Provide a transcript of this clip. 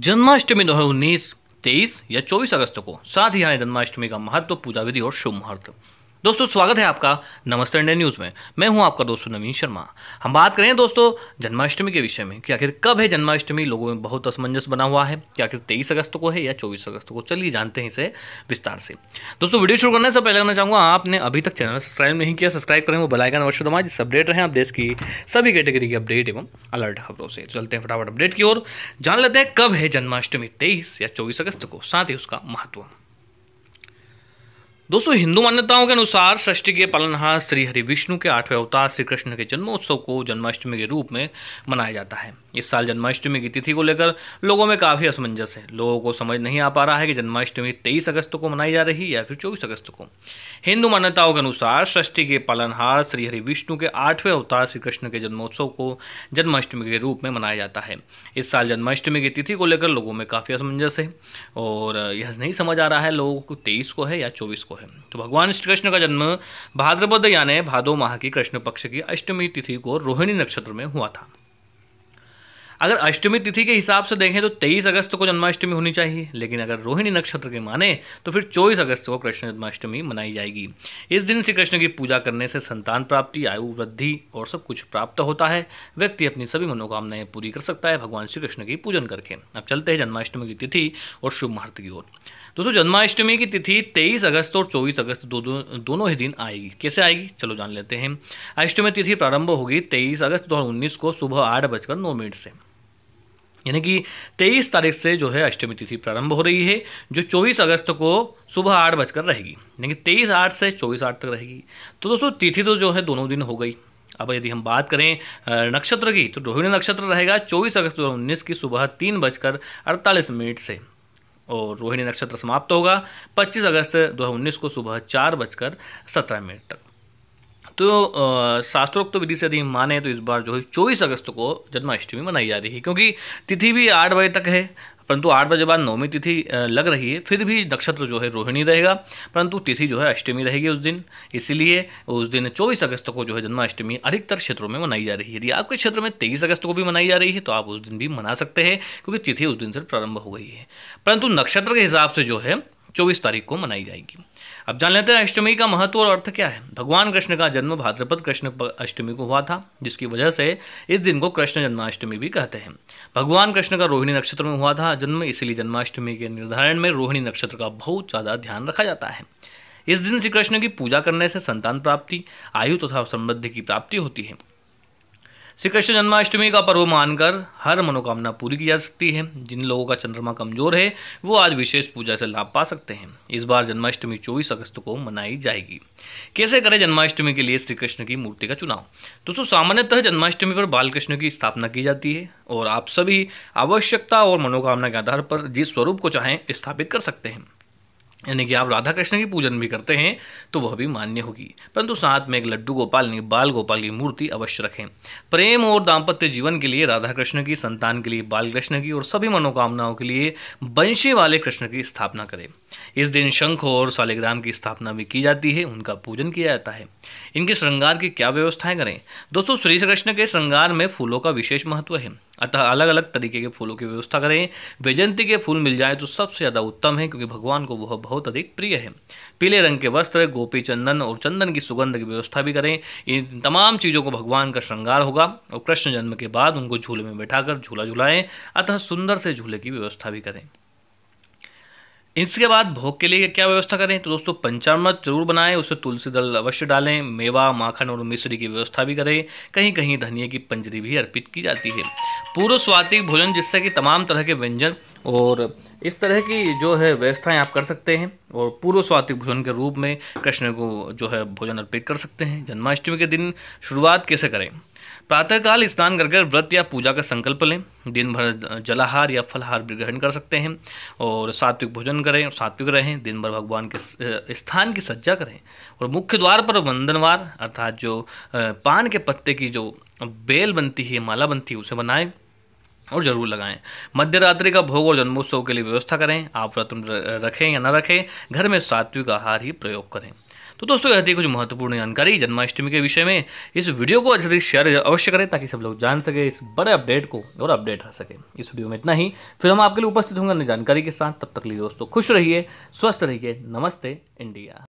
जन्माष्टमी दो उन्नीस तेईस या चौबीस अगस्त को साथ ही आने जन्माष्टमी का महत्व पूजा विधि और शुभ मुहूर्त दोस्तों स्वागत है आपका नमस्ते इंडिया न्यूज़ में मैं हूं आपका दोस्तों नवीन शर्मा हम बात करें दोस्तों जन्माष्टमी के विषय में कि आखिर कब है जन्माष्टमी लोगों में बहुत असमंजस बना हुआ है कि आखिर तेईस अगस्त को है या चौबीस अगस्त को चलिए जानते हैं इसे विस्तार से दोस्तों वीडियो शुरू करने से पहले करना चाहूँगा आपने अभी तक चैनल सब्सक्राइब नहीं किया सब्सक्राइब करें वो बलाइकन अवश्य दमा जिससे अपडेट रहें आप देश की सभी कैटेगरी की अपडेट एवं अलर्ट खबरों से चलते हैं फटाफट अपडेट की ओर जान लेते हैं कब है जन्माष्टमी तेईस या चौबीस अगस्त को साथ ही उसका महत्व दोस्तों हिंदू मान्यताओं के अनुसार षष्ठी के पालनहार श्री हरि विष्णु के आठवें अवतार श्री कृष्ण के जन्मोत्सव को जन्माष्टमी के रूप में मनाया जाता है इस साल जन्माष्टमी की तिथि को लेकर लोगों में काफ़ी असमंजस है लोगों को समझ नहीं आ पा रहा है कि जन्माष्टमी तेईस अगस्त को मनाई जा रही है या फिर चौबीस अगस्त को हिंदू मान्यताओं के अनुसार षष्ठी के पालनहार श्री हरि विष्णु के आठवें अवतार श्री कृष्ण के जन्मोत्सव को जन्माष्टमी के रूप में मनाया जाता है इस साल जन्माष्टमी की तिथि को लेकर लोगों में काफ़ी असमंजस है और यह नहीं समझ आ रहा है लोगों को तेईस को है या चौबीस को को है तो भगवान श्री कृष्ण का जन्म भाद्रपद यानी भादो माह की कृष्ण पक्ष की अष्टमी तिथि को रोहिणी नक्षत्र में हुआ था अगर अष्टमी तिथि के हिसाब से देखें तो 23 अगस्त को जन्माष्टमी होनी चाहिए लेकिन अगर रोहिणी नक्षत्र के माने तो फिर 24 अगस्त को कृष्ण जन्माष्टमी मनाई जाएगी इस दिन श्री कृष्ण की पूजा करने से संतान प्राप्ति आयु वृद्धि और सब कुछ प्राप्त होता है व्यक्ति अपनी सभी मनोकामनाएं पूरी कर सकता है भगवान श्री कृष्ण की पूजन करके अब चलते हैं जन्माष्टमी की तिथि और शुभ मुहूर्त की ओर दोस्तों जन्माष्टमी की तिथि 23 अगस्त और 24 अगस्त दो, दो, दोनों ही दिन आएगी कैसे आएगी चलो जान लेते हैं अष्टमी तिथि प्रारंभ होगी 23 अगस्त 2019 को सुबह आठ बजकर नौ मिनट से यानी कि 23 तारीख से जो है अष्टमी तिथि प्रारंभ हो रही है जो 24 अगस्त को सुबह आठ बजकर रहेगी यानी कि तेईस आठ से चौबीस आठ तक रहेगी तो दोस्तों तिथि तो जो है दोनों दिन हो गई अब यदि हम बात करें नक्षत्र की तो रोहिणी नक्षत्र रहेगा चौबीस अगस्त दो की सुबह तीन बजकर अड़तालीस मिनट से और रोहिणी नक्षत्र समाप्त होगा 25 अगस्त 2019 को सुबह चार बजकर सत्रह मिनट तक तो शास्त्रोक्त विधि से यदि हम माने तो इस बार जो है चौबीस अगस्त को जन्माष्टमी मनाई जा रही है क्योंकि तिथि भी आठ बजे तक है परंतु आठ बजे बाद नौमी तिथि लग रही है फिर भी नक्षत्र जो है रोहिणी रहेगा परंतु तिथि जो है अष्टमी रहेगी उस दिन इसीलिए उस दिन चौबीस अगस्त को जो है जन्माष्टमी अधिकतर क्षेत्रों में मनाई जा रही है यदि आपके क्षेत्र में तेईस अगस्त को भी मनाई जा रही है तो आप उस दिन भी मना सकते हैं क्योंकि तिथि उस दिन से प्रारंभ हो गई है परंतु नक्षत्र के हिसाब से जो है चौबीस तारीख को मनाई जाएगी अब जान लेते हैं अष्टमी का महत्व और अर्थ क्या है भगवान कृष्ण का जन्म भाद्रपद कृष्ण अष्टमी को हुआ था जिसकी वजह से इस दिन को कृष्ण जन्माष्टमी भी कहते हैं भगवान कृष्ण का रोहिणी नक्षत्र में हुआ था जन्म इसीलिए जन्माष्टमी के निर्धारण में रोहिणी नक्षत्र का बहुत ज़्यादा ध्यान रखा जाता है इस दिन श्री कृष्ण की पूजा करने से संतान प्राप्ति आयु तथा समृद्धि की प्राप्ति होती है श्री कृष्ण जन्माष्टमी का पर्व मानकर हर मनोकामना पूरी की जा सकती है जिन लोगों का चंद्रमा कमजोर है वो आज विशेष पूजा से लाभ पा सकते हैं इस बार जन्माष्टमी चौबीस अगस्त को मनाई जाएगी कैसे करें जन्माष्टमी के लिए श्री कृष्ण की मूर्ति का चुनाव दोस्तों सामान्यतः जन्माष्टमी पर बालकृष्ण की स्थापना की जाती है और आप सभी आवश्यकता और मनोकामना के आधार पर जिस स्वरूप को चाहें स्थापित कर सकते हैं यानी कि आप राधा कृष्ण की पूजन भी करते हैं तो वह भी मान्य होगी परंतु साथ में एक लड्डू गोपाल ने बाल गोपाल की मूर्ति अवश्य रखें प्रेम और दाम्पत्य जीवन के लिए राधा कृष्ण की संतान के लिए बाल कृष्ण की और सभी मनोकामनाओं के लिए बंशी वाले कृष्ण की स्थापना करें इस दिन शंख और शालिग्राम की स्थापना भी की जाती है उनका पूजन किया जाता है इनके श्रृंगार की क्या व्यवस्थाएं करें दोस्तों श्री कृष्ण के श्रृंगार में फूलों का विशेष महत्व है अतः अलग अलग तरीके के फूलों की व्यवस्था करें वैजंती के फूल मिल जाए तो सबसे ज़्यादा उत्तम है क्योंकि भगवान को वह बहुत अधिक प्रिय है पीले रंग के वस्त्र गोपी चंदन और चंदन की सुगंध की व्यवस्था भी करें इन तमाम चीज़ों को भगवान का श्रृंगार होगा और कृष्ण जन्म के बाद उनको झूले में बैठाकर झूला झुलाएं अतः सुंदर से झूले की व्यवस्था भी करें इसके बाद भोग के लिए क्या व्यवस्था करें तो दोस्तों पंचामृत जरूर बनाएं उसे तुलसी दल अवश्य डालें मेवा माखन और मिश्री की व्यवस्था भी करें कहीं कहीं धनिया की पंजरी भी अर्पित की जाती है पूर्व स्वाति भोजन जिससे कि तमाम तरह के व्यंजन और इस तरह की जो है व्यवस्थाएं आप कर सकते हैं और पूर्व स्वाति भोजन के रूप में कृष्ण को जो है भोजन अर्पित कर सकते हैं जन्माष्टमी के दिन शुरुआत कैसे करें प्रातःकाल स्नान करके व्रत या पूजा का संकल्प लें दिन भर जलाहार या फलहार भी ग्रहण कर सकते हैं और सात्विक भोजन करें सात्विक रहें दिन भर भगवान के स्थान की सज्जा करें और मुख्य द्वार पर वंदनवार अर्थात जो पान के पत्ते की जो बेल बनती है माला बनती है उसे बनाएं और ज़रूर लगाएं मध्य रात्रि का भोग और जन्मोत्सव के लिए व्यवस्था करें आप व्रत रखें या न रखें घर में सात्विक आहार ही प्रयोग करें तो दोस्तों रहती है कुछ महत्वपूर्ण जानकारी जन्माष्टमी के विषय में इस वीडियो को अच्छे से शेयर अवश्य करें ताकि सब लोग जान सके इस बड़े अपडेट को और अपडेट रह सके इस वीडियो में इतना ही फिर हम आपके लिए उपस्थित होंगे अन्य जानकारी के साथ तब तक लिए दोस्तों खुश रहिए स्वस्थ रहिए नमस्ते इंडिया